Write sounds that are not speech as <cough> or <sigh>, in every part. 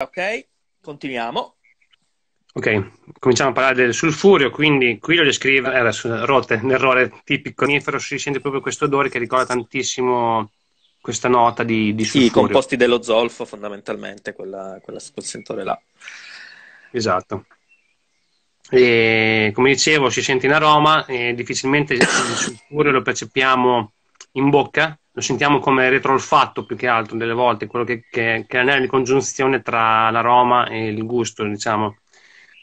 Ok, continuiamo. Ok, cominciamo a parlare del sulfurio, quindi qui lo descrive, era eh, rotte, un errore tipico conifero, si sente proprio questo odore che ricorda tantissimo questa nota di, di sulfurio. Sì, i composti dello zolfo fondamentalmente, quella, quella, quel sentore là. Esatto. E, come dicevo, si sente in aroma, e difficilmente il sulfurio lo percepiamo in bocca, lo sentiamo come retroolfatto più che altro delle volte, quello che, che, che è la congiunzione tra l'aroma e il gusto, diciamo.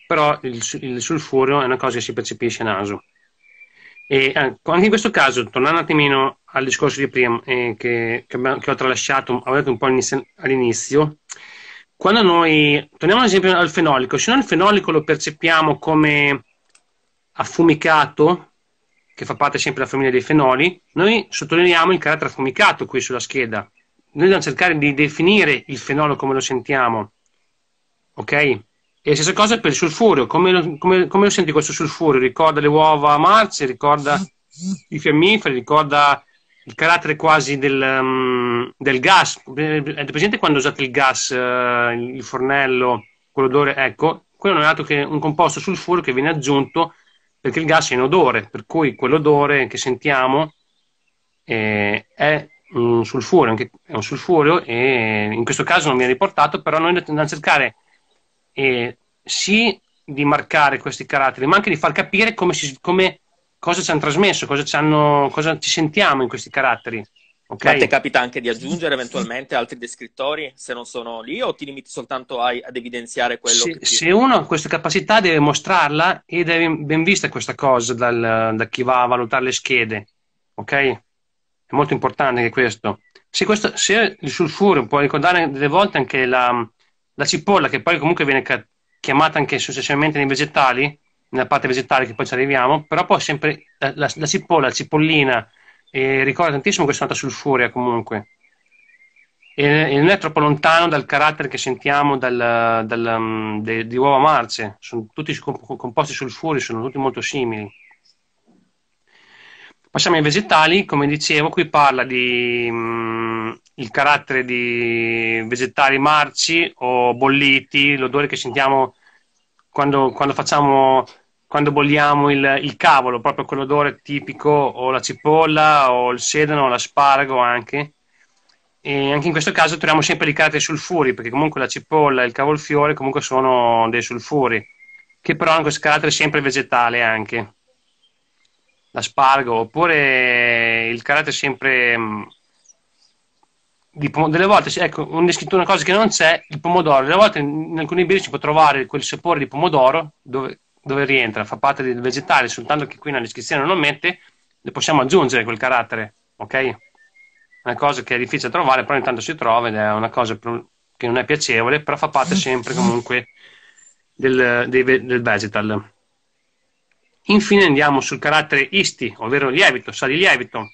Però il, il sulfurio è una cosa che si percepisce a naso. E eh, anche in questo caso, tornando un attimino al discorso di prima, eh, che, che, che, ho tralasciato, ho detto un po' all'inizio, quando noi, torniamo ad esempio al fenolico, se noi il fenolico lo percepiamo come affumicato, che fa parte sempre della famiglia dei fenoli, noi sottolineiamo il carattere affumicato qui sulla scheda. Noi dobbiamo cercare di definire il fenolo come lo sentiamo, ok? E la stessa cosa per il sulfurio, come lo, come, come lo senti questo sulfurio? Ricorda le uova a marce, ricorda i fiammiferi, ricorda il carattere quasi del, um, del gas. Avete presente quando usate il gas, uh, il fornello, quell'odore? Ecco, quello non è altro che un composto sulfurio che viene aggiunto perché il gas è in odore, per cui quell'odore che sentiamo eh, è un sulfurio, è un sulfurio e in questo caso non viene riportato, però noi andiamo a cercare eh, sì di marcare questi caratteri, ma anche di far capire come si, come, cosa ci hanno trasmesso, cosa ci, hanno, cosa ci sentiamo in questi caratteri. Okay. Ma ti capita anche di aggiungere eventualmente altri descrittori se non sono lì o ti limiti soltanto a, ad evidenziare quello se, ti... se uno ha questa capacità deve mostrarla ed è ben vista questa cosa dal, da chi va a valutare le schede, ok? È molto importante anche questo. Se, questo, se il sulfuro può ricordare delle volte anche la, la cipolla che poi comunque viene chiamata anche successivamente nei vegetali, nella parte vegetale che poi ci arriviamo, però poi sempre la, la, la cipolla, la cipollina e ricorda tantissimo questa nota sulfurea comunque. E, e non è troppo lontano dal carattere che sentiamo dal, dal, um, de, di uova marce, sono tutti composti sulfuri, sono tutti molto simili. Passiamo ai vegetali, come dicevo, qui parla di um, il carattere di vegetali marci o bolliti, l'odore che sentiamo quando, quando facciamo quando bolliamo il, il cavolo, proprio quell'odore tipico o la cipolla o il sedano o l'asparago anche. E anche in questo caso troviamo sempre ricatti dei sulfuri, perché comunque la cipolla e il cavolfiore comunque sono dei sulfuri, che però hanno questo carattere sempre vegetale anche. L'aspargo, oppure il carattere sempre... Mm, di pomo- delle volte, ecco, una scrittura, una cosa che non c'è, il pomodoro. Delle volte in alcuni birri si può trovare quel sapore di pomodoro, dove dove rientra, fa parte del vegetale, soltanto che qui nella descrizione non lo mette, le possiamo aggiungere quel carattere, ok? Una cosa che è difficile trovare, però intanto si trova ed è una cosa che non è piacevole, però fa parte sempre comunque del, del, del vegetal. Infine andiamo sul carattere isti, ovvero lievito, sale di lievito.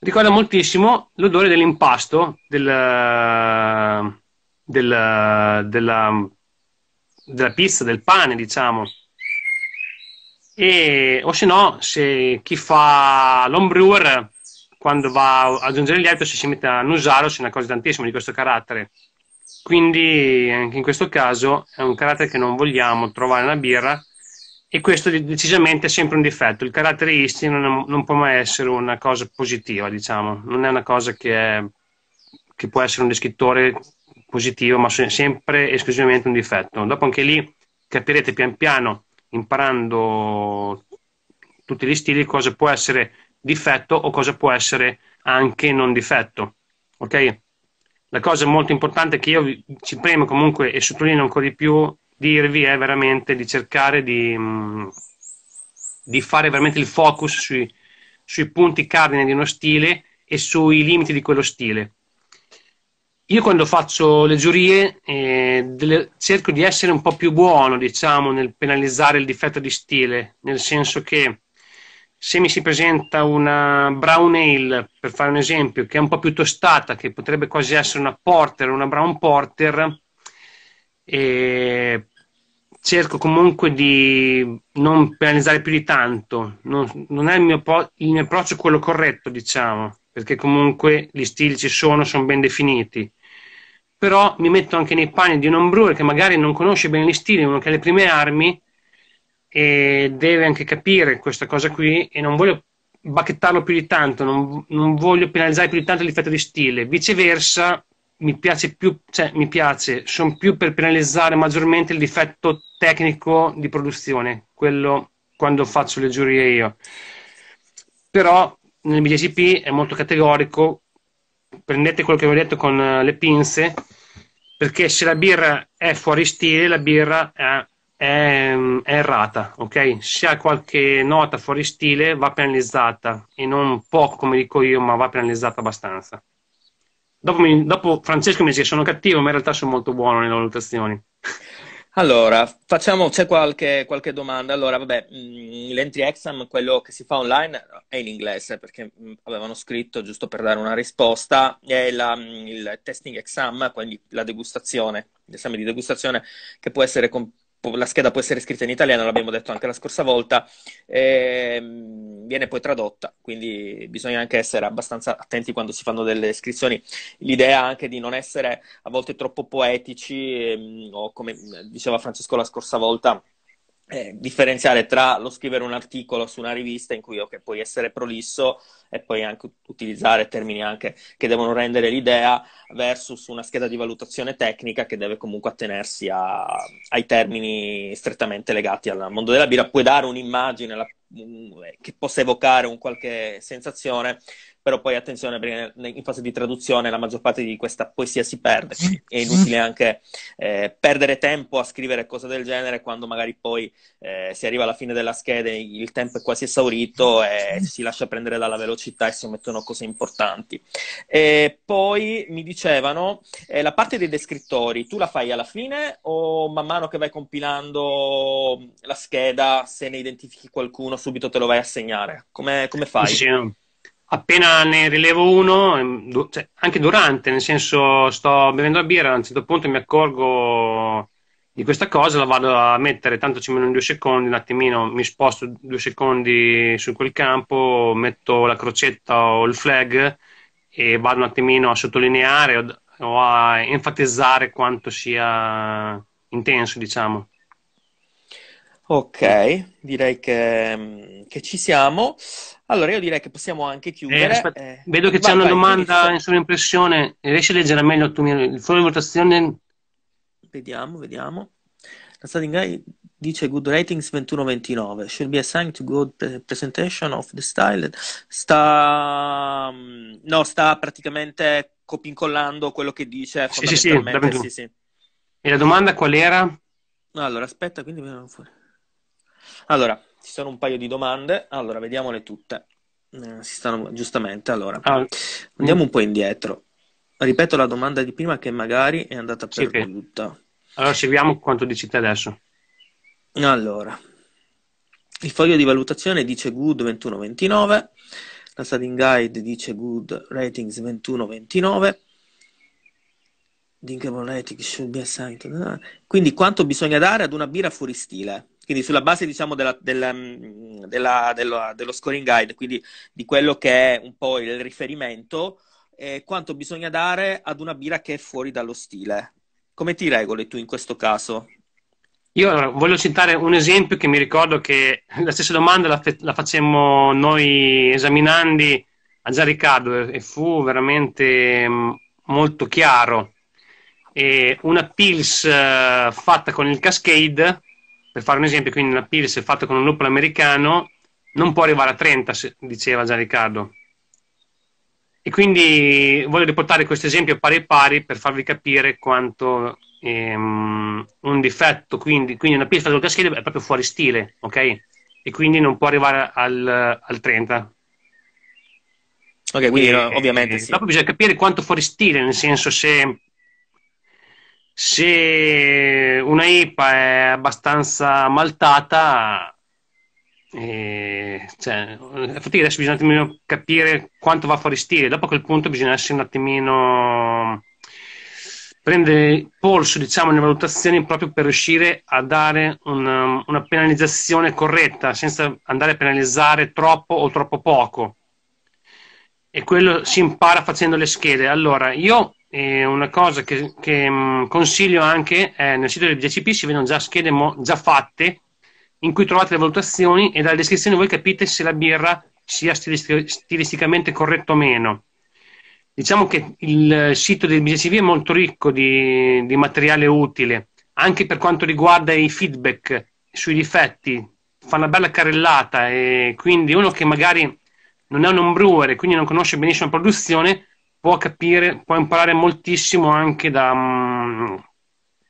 Ricorda moltissimo l'odore dell'impasto del, del, della della pizza, del pane, diciamo. E, o se no, se chi fa l'home quando va ad aggiungere il lievito, se si mette a nusare, se ne accorge tantissimo di questo carattere. Quindi, anche in questo caso, è un carattere che non vogliamo trovare nella birra, e questo decisamente è sempre un difetto. Il carattere isti non, non, può mai essere una cosa positiva, diciamo, non è una cosa che, è, che può essere un descrittore positivo, ma sempre esclusivamente un difetto. Dopo anche lì capirete pian piano, imparando tutti gli stili, cosa può essere difetto o cosa può essere anche non difetto. Ok? La cosa molto importante che io ci premo comunque e sottolineo ancora di più dirvi è veramente di cercare di, mm, di fare veramente il focus sui, sui punti cardine di uno stile e sui limiti di quello stile io quando faccio le giurie eh, delle, cerco di essere un po' più buono, diciamo, nel penalizzare il difetto di stile, nel senso che se mi si presenta una brown ale, per fare un esempio, che è un po' più tostata, che potrebbe quasi essere una porter o una brown porter, eh, cerco comunque di non penalizzare più di tanto. Non, non è il mio, il mio approccio quello corretto, diciamo perché comunque gli stili ci sono, sono ben definiti. Però mi metto anche nei panni di un homebrewer che magari non conosce bene gli stili, uno che ha le prime armi e deve anche capire questa cosa qui e non voglio bacchettarlo più di tanto, non, non voglio penalizzare più di tanto l'effetto di stile. Viceversa, mi piace più, cioè mi piace, sono più per penalizzare maggiormente il difetto tecnico di produzione, quello quando faccio le giurie io. Però nel BGCP è molto categorico, prendete quello che vi ho detto con eh, le pinze, perché se la birra è fuori stile, la birra è, è, è errata, ok? Se ha qualche nota fuori stile, va penalizzata, e non poco come dico io, ma va penalizzata abbastanza. Dopo, mi, dopo Francesco mi dice che sono cattivo, ma in realtà sono molto buono nelle valutazioni. <laughs> Allora, facciamo, c'è qualche, qualche, domanda. Allora, vabbè, mm, l'entry exam, quello che si fa online, è in inglese, perché mm, avevano scritto, giusto per dare una risposta, è la, mm, il testing exam, quindi la degustazione, l'esame di degustazione, che può essere comp- la scheda può essere scritta in italiano, l'abbiamo detto anche la scorsa volta, e ehm, viene poi tradotta, quindi bisogna anche essere abbastanza attenti quando si fanno delle iscrizioni. L'idea anche di non essere a volte troppo poetici, ehm, o come diceva Francesco la scorsa volta, eh, differenziare tra lo scrivere un articolo su una rivista in cui okay, puoi essere prolisso e poi anche utilizzare termini anche che devono rendere l'idea versus una scheda di valutazione tecnica che deve comunque attenersi a, ai termini strettamente legati al mondo della birra. Puoi dare un'immagine la, eh, che possa evocare un qualche sensazione, però poi attenzione perché in fase di traduzione la maggior parte di questa poesia si perde, è inutile anche eh, perdere tempo a scrivere cose del genere quando magari poi eh, si arriva alla fine della scheda, e il tempo è quasi esaurito e si lascia prendere dalla velocità e si omettono cose importanti. E poi mi dicevano, eh, la parte dei descrittori, tu la fai alla fine o man mano che vai compilando la scheda, se ne identifichi qualcuno, subito te lo vai a segnare? Come, come fai? Sì appena ne rilevo uno, ehm, cioè, anche durante, nel senso sto bevendo la birra, a un certo punto mi accorgo di questa cosa, la vado a mettere, tanto ci vogliono due secondi, un attimino mi sposto due secondi su quel campo, metto la crocetta o il flag e vado un attimino a sottolineare o a enfatizzare quanto sia intenso, diciamo. Ok, direi che, mm, che, ci siamo. Allora, io direi che possiamo anche eh, chiudere. Eh, aspetta, eh, vedo che vai, c'è una vai, domanda in sovraimpressione. Riesci a leggere meglio tu il fuori votazione? Vediamo, vediamo. La starting guy dice good ratings 21-29. Should be assigned to good presentation of the style. Sta, mm, no, sta praticamente copincollando quello che dice sì, sì, sì, sì, E la domanda qual era? Allora, aspetta, quindi vediamo fuori. Allora, ci sono un paio di domande, allora vediamole tutte. Eh, si stanno giustamente, allora ah, andiamo mh. Mm. un po' indietro. Ripeto la domanda di prima che magari è andata sì, perduta. Sì. Allora seguiamo quanto dici te adesso. Allora, il foglio di valutazione dice good 2129, la studying guide dice good ratings 2129. Dinkable Ratings should be assigned. Quindi quanto bisogna dare ad una birra fuori stile? Quindi sulla base diciamo, della, della, della, dello scoring guide, quindi di quello che è un po' il riferimento, eh, quanto bisogna dare ad una birra che è fuori dallo stile. Come ti regoli tu in questo caso? Io allora, voglio citare un esempio che mi ricordo che <laughs> la stessa domanda la, fe- la facemmo noi esaminandi a Gian Riccardo e fu veramente mm, molto chiaro. E una pills eh, fatta con il Cascade per fare un esempio, quindi una pils fatta con un lupolo americano non può arrivare a 30, diceva già Riccardo. E quindi voglio riportare questo esempio pari pari per farvi capire quanto ehm, un difetto, quindi, quindi una pista sul caschetto è proprio fuori stile, ok? E quindi non può arrivare al, al 30. Ok, quindi e, ovviamente e, sì. Dopo bisogna capire quanto fuori stile, nel senso se se una IPA è abbastanza maltata, eh, cioè, adesso bisogna un attimino capire quanto va fuori stile, dopo a quel punto bisogna essere un attimino prendere polso diciamo nelle valutazioni proprio per riuscire a dare una, una penalizzazione corretta senza andare a penalizzare troppo o troppo poco e quello si impara facendo le schede allora io e una cosa che, che mm, consiglio anche è eh, nel sito del BGCP si vedono già schede mo- già fatte in cui trovate le valutazioni e dalla descrizione voi capite se la birra sia stilisticamente corretta o meno. Diciamo che il sito del BGCP è molto ricco di, di materiale utile, anche per quanto riguarda i feedback sui difetti, fa una bella carrellata e quindi uno che magari non è un brewer e quindi non conosce benissimo la produzione può capire, può imparare moltissimo anche da, mm,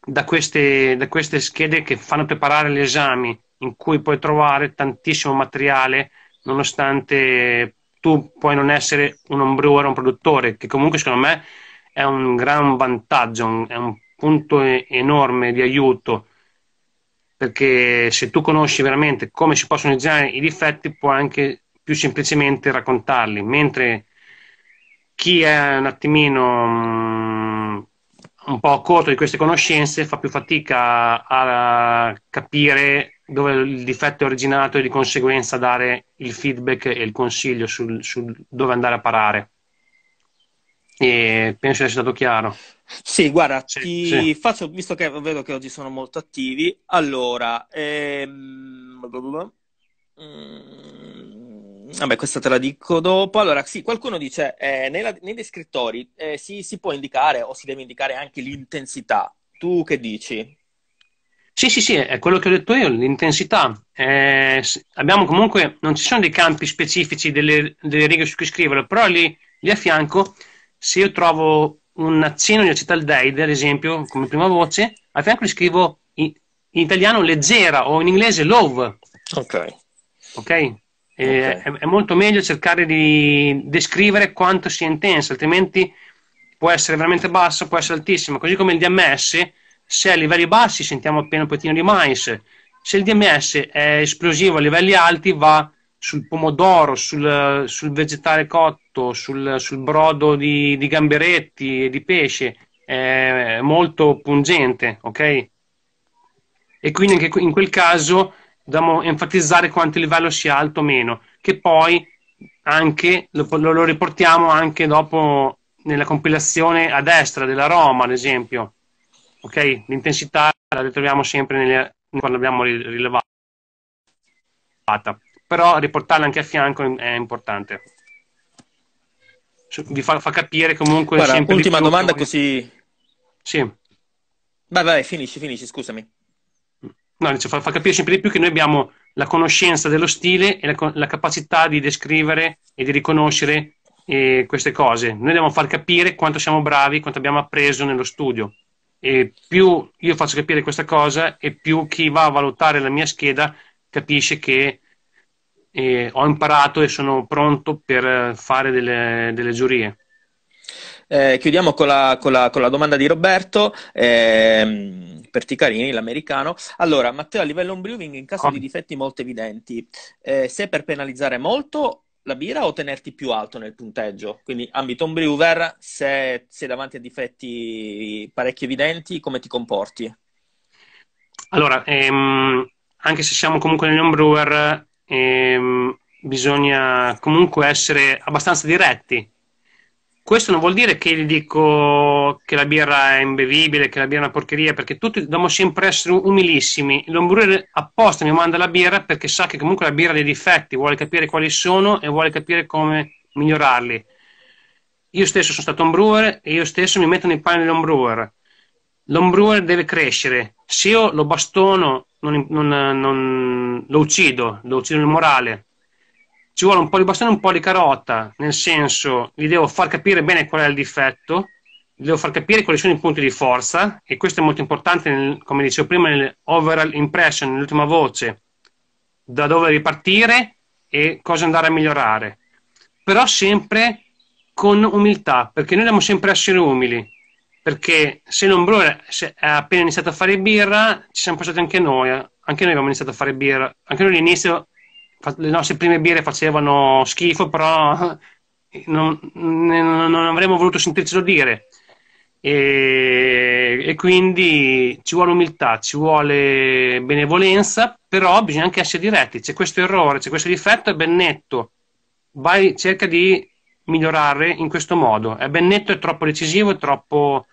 da, queste, da queste schede che fanno preparare gli esami, in cui puoi trovare tantissimo materiale, nonostante tu puoi non essere un ombrewer o un produttore, che comunque secondo me è un gran vantaggio, è un punto enorme di aiuto perché se tu conosci veramente come si possono utilizzare i difetti puoi anche più semplicemente raccontarli, mentre chi è un attimino mm, un po' corto di queste conoscenze fa più fatica a, capire dove il difetto è originato e di conseguenza dare il feedback e il consiglio su dove andare a parare. E penso sia stato chiaro. Sì, guarda, sì, ti sì. faccio, visto che vedo che oggi sono molto attivi, allora, ehm... mm vabbè, questa te la dico dopo. Allora, sì, qualcuno dice, eh, nella, nei descrittori eh, si, si può indicare o si deve indicare anche l'intensità. Tu che dici? Sì, sì, sì, è quello che ho detto io, l'intensità. Eh, abbiamo comunque, non ci sono dei campi specifici delle, delle righe su cui scriverlo, però lì, lì, a fianco, se io trovo un accenno di acetaldeide, ad esempio, come prima voce, a fianco gli scrivo in, in italiano leggera o in inglese love. Ok. Ok? Okay. È, è, molto meglio cercare di descrivere quanto sia intensa, altrimenti può essere veramente bassa, può essere altissima. Così come il DMS, se è a livelli bassi sentiamo appena un pochino di mais, se il DMS è esplosivo a livelli alti va sul pomodoro, sul, sul vegetale cotto, sul, sul brodo di, di, gamberetti e di pesce, è molto pungente, ok? E quindi anche in quel caso dobbiamo enfatizzare quanto il livello sia alto o meno, che poi anche, lo, lo, riportiamo anche dopo nella compilazione a destra della Roma, ad esempio. Okay? L'intensità la ritroviamo sempre nelle, quando l'abbiamo rilevata, però riportarla anche a fianco è importante. Vi fa, fa capire comunque. Guarda, ultima domanda, così. Sì. Vai, vai, finisci, finisci, scusami. No, dice, fa, fa, capire sempre di più che noi abbiamo la conoscenza dello stile e la, la capacità di descrivere e di riconoscere eh, queste cose. Noi dobbiamo far capire quanto siamo bravi, quanto abbiamo appreso nello studio. E più io faccio capire questa cosa, e più chi va a valutare la mia scheda capisce che eh, ho imparato e sono pronto per eh, fare delle, delle giurie. Eh, chiudiamo con la, con, la, con la, domanda di Roberto, ehm, per Ticarini, l'americano. Allora, Matteo, a livello on brewing, in caso oh. di ah. difetti molto evidenti, eh, se per penalizzare molto la birra o tenerti più alto nel punteggio? Quindi ambito on brewer, se sei davanti a difetti parecchio evidenti, come ti comporti? Allora, ehm, anche se siamo comunque negli on brewer, ehm, bisogna comunque essere abbastanza diretti questo non vuol dire che gli dico che la birra è imbevibile, che la birra è una porcheria, perché tutti dobbiamo sempre essere umilissimi. L'ombrure apposta mi manda la birra perché sa che comunque la birra ha dei difetti, vuole capire quali sono e vuole capire come migliorarli. Io stesso sono stato un brewer e io stesso mi metto nei panni dell'home brewer. L'home deve crescere. Se io lo bastono, non, non, non, lo uccido, lo uccido nel morale, ci vuole un po' di bastone e un po' di carota, nel senso gli devo far capire bene qual è il difetto, gli devo far capire quali sono i punti di forza e questo è molto importante, nel, come dicevo prima, nell'overall impression, nell'ultima voce, da dove ripartire e cosa andare a migliorare, però sempre con umiltà, perché noi dobbiamo sempre essere umili, perché se l'ombrone ha appena iniziato a fare birra, ci siamo passati anche noi, anche noi abbiamo iniziato a fare birra, anche noi all'inizio le nostre prime birre facevano schifo, però <laughs> non, non avremmo voluto sentircelo dire. E, e, quindi ci vuole umiltà, ci vuole benevolenza, però bisogna anche essere diretti. C'è questo errore, c'è questo difetto, è ben netto. Vai, cerca di migliorare in questo modo. È ben netto, è troppo decisivo, è troppo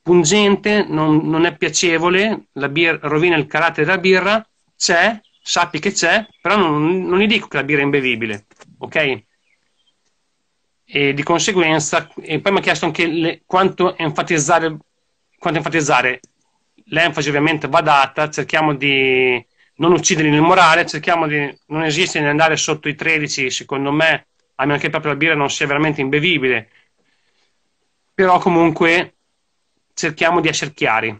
pungente, non, non è piacevole, la birra, rovina il carattere della birra, c'è, sappi che c'è, però non, non gli dico che la birra è imbevibile, ok? E di conseguenza, e poi mi ha chiesto anche le, quanto, enfatizzare, quanto enfatizzare. L'enfasi ovviamente va data, cerchiamo di non uccidere il morale, cerchiamo di non esiste di andare sotto i 13, secondo me, a meno che proprio la birra non sia veramente imbevibile. Però comunque cerchiamo di essere chiari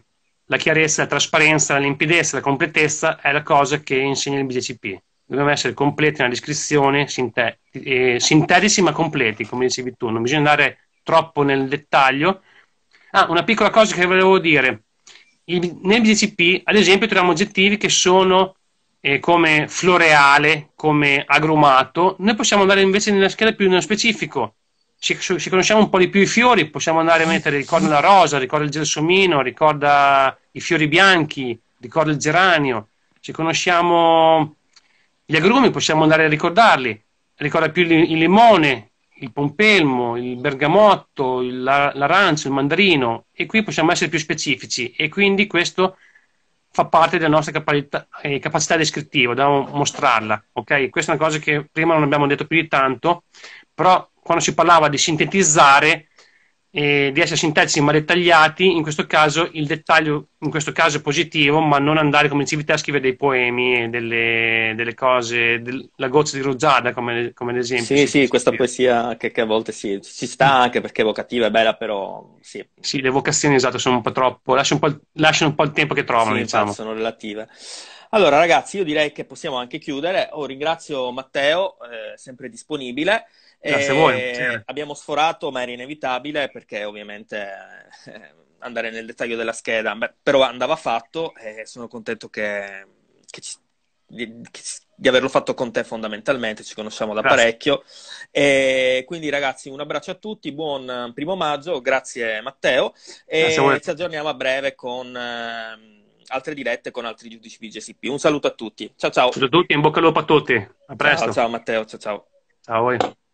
la chiarezza, la trasparenza, la limpidezza, la completezza è la cosa che insegna il BCP. Dobbiamo essere completi nella descrizione, sinte- eh, sintetici ma completi, come dicevi tu. Non bisogna andare troppo nel dettaglio. Ah, una piccola cosa che volevo dire. Il, nel BCP, ad esempio, troviamo oggettivi che sono eh, come floreale, come agrumato. Noi possiamo andare invece nella scheda più nello specifico ci, ci, conosciamo un po' di più i fiori, possiamo andare a mettere, ricorda la rosa, ricorda il gelsomino, ricorda i fiori bianchi, ricorda il geranio, ci conosciamo gli agrumi, possiamo andare a ricordarli, ricorda più il limone, il pompelmo, il bergamotto, il, l'arancio, il mandarino e qui possiamo essere più specifici e quindi questo fa parte della nostra capacità, eh, capacità descrittiva, dobbiamo mostrarla, ok? Questa è una cosa che prima non abbiamo detto più di tanto, però quando si parlava di sintetizzare, eh, di essere sintetici ma dettagliati, in questo caso il dettaglio in questo caso è positivo, ma non andare, come dicevi te, a scrivere dei poemi, delle, delle cose, del, la goccia di rugiada come, come, ad esempio. Sì, sì, questa poesia che, che, a volte si, si sta anche perché è evocativa, è bella, però sì. Sì, le vocazioni esatto, sono un po' troppo, lasciano un po', lasciano un po il tempo che trovano, sì, diciamo. Esatto, sono relative. Allora, ragazzi, io direi che possiamo anche chiudere. Oh, ringrazio Matteo, eh, sempre disponibile. Grazie a voi. Abbiamo sforato, ma era inevitabile perché ovviamente eh, andare nel dettaglio della scheda, beh, però andava fatto e sono contento che, che ci, di, di, averlo fatto con te fondamentalmente, ci conosciamo da parecchio. E quindi ragazzi un abbraccio a tutti, buon eh, primo maggio, grazie Matteo e grazie ci aggiorniamo a breve con... Eh, altre dirette con altri giudici di GCP. Un saluto a tutti. Ciao ciao. Ciao a tutti, in bocca al lupo a tutti. A presto. Ciao, ciao Matteo, ciao ciao. Ciao.